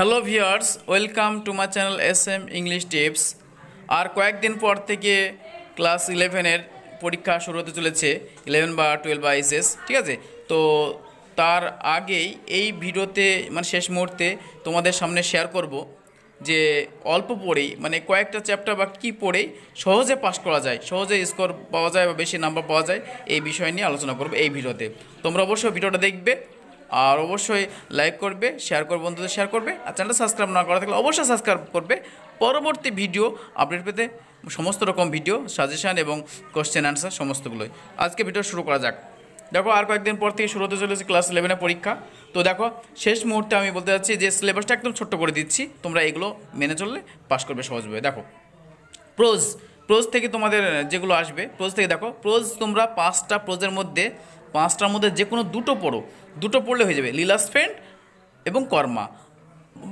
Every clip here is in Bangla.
hello viewers welcome to my channel S M English tips আর কয়েকদিন পর থেকে ক্লাস ইলেভেনের পরীক্ষা শুরু হতে চলেছে ইলেভেন বা টুয়েলভ বা এস ঠিক আছে তো তার আগেই এই ভিডিওতে মানে শেষ মুহূর্তে তোমাদের সামনে শেয়ার করব যে অল্প পড়েই মানে কয়েকটা চ্যাপ্টার বা কী পড়েই সহজে পাস করা যায় সহজে স্কোর পাওয়া যায় বা বেশি নাম্বার পাওয়া যায় এই বিষয় নিয়ে আলোচনা করবো এই ভিডিওতে তোমরা অবশ্যই ভিডিওটা দেখবে আর অবশ্যই লাইক করবে শেয়ার করবে বন্ধুদের শেয়ার করবে আর চ্যানেলটা সাবস্ক্রাইব না করা থাকলে অবশ্যই সাবস্ক্রাইব করবে পরবর্তী ভিডিও আপডেট পেতে সমস্ত রকম ভিডিও সাজেশান এবং কোশ্চেন অ্যান্সার সমস্তগুলোই আজকে ভিডিও শুরু করা যাক দেখো আর কয়েকদিন পর থেকে শুরু হতে চলেছে ক্লাস ইলেভেনের পরীক্ষা তো দেখো শেষ মুহূর্তে আমি বলতে চাচ্ছি যে সিলেবাসটা একদম ছোট্ট করে দিচ্ছি তোমরা এগুলো মেনে চললে পাশ করবে সহজভাবে দেখো প্রোজ প্রোজ থেকে তোমাদের যেগুলো আসবে প্রোজ থেকে দেখো প্রোজ তোমরা পাঁচটা প্রোজের মধ্যে পাঁচটার মধ্যে যে কোনো দুটো পড়ো দুটো পড়লে হয়ে যাবে লীলাস ফ্রেন্ড এবং কর্মা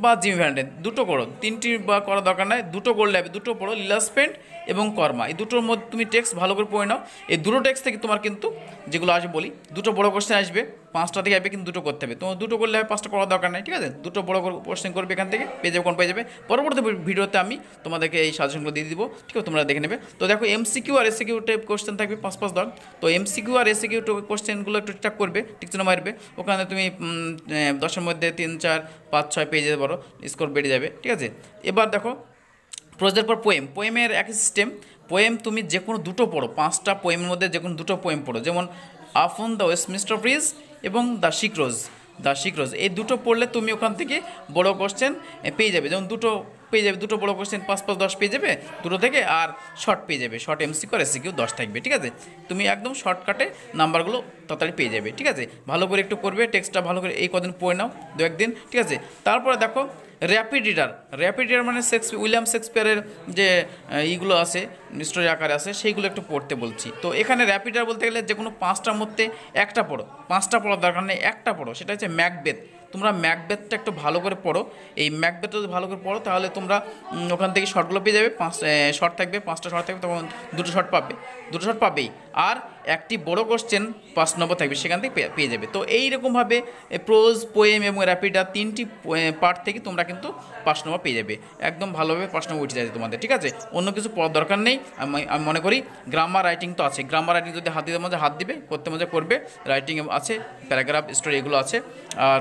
বা জিমি ভ্যান্ডেন দুটো করো তিনটি বা করা দরকার নাই দুটো করলে হবে দুটো পড়ো লীলাস পেন্ট এবং কর্মা এই দুটোর মধ্যে তুমি টেক্সট ভালো করে পড়ে নাও এই দুটো টেক্সট থেকে তোমার কিন্তু যেগুলো আসবে বলি দুটো বড় কোশ্চেন আসবে পাঁচটা থেকে আসবে কিন্তু দুটো করতে হবে তো দুটো করলে হবে পাঁচটা করার দরকার নেই ঠিক আছে দুটো বড় কোশ্চেন করবে এখান থেকে পেয়ে যাবে কোন পেয়ে যাবে পরবর্তী ভিডিওতে আমি তোমাদেরকে এই সাজেশনগুলো দিয়ে দিব ঠিক আছে তোমরা দেখে নেবে তো দেখো এমসিকিউ আর কিউ টাইপ কোশ্চেন থাকবে পাঁচ পাঁচ দল তো এমসিকিউ আর এসিকিউ কোশ্চেনগুলো একটু ঠিকঠাক করবে ঠিক চিহ্ন মারবে ওখানে তুমি দশের মধ্যে তিন চার পাঁচ ছয় পেয়ে যেতে পারো স্কোর বেড়ে যাবে ঠিক আছে এবার দেখো প্রজের পর পোয়েম পোয়েমের এক সিস্টেম পোয়েম তুমি যে কোনো দুটো পড়ো পাঁচটা পোয়েমের মধ্যে যে কোনো দুটো পোয়েম পড়ো যেমন আফন দ্য ওয়েস্টমিনিস্টার ব্রিজ এবং দাসিক রোজ দাসিক রোজ এই দুটো পড়লে তুমি ওখান থেকে বড় কোশ্চেন পেয়ে যাবে যেমন দুটো পেয়ে যাবে দুটো বড় কোশ্চেন পাঁচ পাঁচ দশ পেয়ে যাবে দুটো থেকে আর শর্ট পেয়ে যাবে শর্ট এমসি করে সি কিউ দশ থাকবে ঠিক আছে তুমি একদম শর্টকাটে নাম্বারগুলো তাড়াতাড়ি পেয়ে যাবে ঠিক আছে ভালো করে একটু করবে টেক্সটটা ভালো করে এই কদিন পড়ে নাও দু একদিন ঠিক আছে তারপরে দেখো র্যাপিড রিডার র্যাপিড রিডার মানে শেক্স উইলিয়াম শেক্সপিয়ারের যে ইগুলো আছে স্টোরি আকারে আছে সেইগুলো একটু পড়তে বলছি তো এখানে র্যাপিড রিডার বলতে গেলে যে কোনো পাঁচটার মধ্যে একটা পড়ো পাঁচটা পড়ার দরকার নেই একটা পড়ো সেটা হচ্ছে ম্যাকবেথ তোমরা ম্যাকবেথটা একটু ভালো করে পড়ো এই ম্যাকবেথটা যদি ভালো করে পড়ো তাহলে তোমরা ওখান থেকে শর্টগুলো পেয়ে যাবে পাঁচ শর্ট থাকবে পাঁচটা শর্ট থাকবে তখন দুটো শর্ট পাবে দুটো শর্ট পাবেই আর একটি বড় কোশ্চেন পাঁচ নম্বর থাকবে সেখান থেকে পেয়ে যাবে তো এইরকমভাবে প্রোজ পোয়েম এবং র্যাপিডা তিনটি পার্ট থেকে তোমরা কিন্তু পাঁচ নম্বর পেয়ে যাবে একদম ভালোভাবে পাঁচ নম্বর উঠে যাবে তোমাদের ঠিক আছে অন্য কিছু পড়ার দরকার নেই আমি আমি মনে করি গ্রামার রাইটিং তো আছে গ্রামার রাইটিং যদি হাত দিতে মধ্যে হাত দিবে করতে মধ্যে করবে রাইটিং আছে প্যারাগ্রাফ স্টোরি এগুলো আছে আর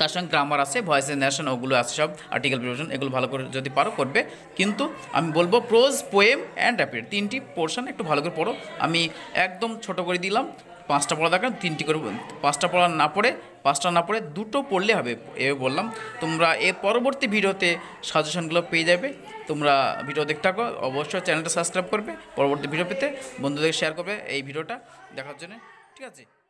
তার সঙ্গে গ্রামার আছে ভয়েস ন্যাশন ওগুলো আছে সব আর্টিকেল প্রিপারেশন এগুলো ভালো করে যদি পারো করবে কিন্তু আমি বলবো প্রোজ পোয়েম অ্যান্ড র্যাপিড তিনটি পোর্শন একটু ভালো করে পড়ো আমি একদম ছোট করে দিলাম পাঁচটা পড়া দেখান তিনটি করে পাঁচটা পড়া না পড়ে পাঁচটা না পড়ে দুটো পড়লে হবে এভাবে বললাম তোমরা এ পরবর্তী ভিডিওতে সাজেশনগুলো পেয়ে যাবে তোমরা ভিডিও দেখতে থাকো অবশ্যই চ্যানেলটা সাবস্ক্রাইব করবে পরবর্তী ভিডিও পেতে বন্ধুদের শেয়ার করবে এই ভিডিওটা দেখার জন্য ঠিক আছে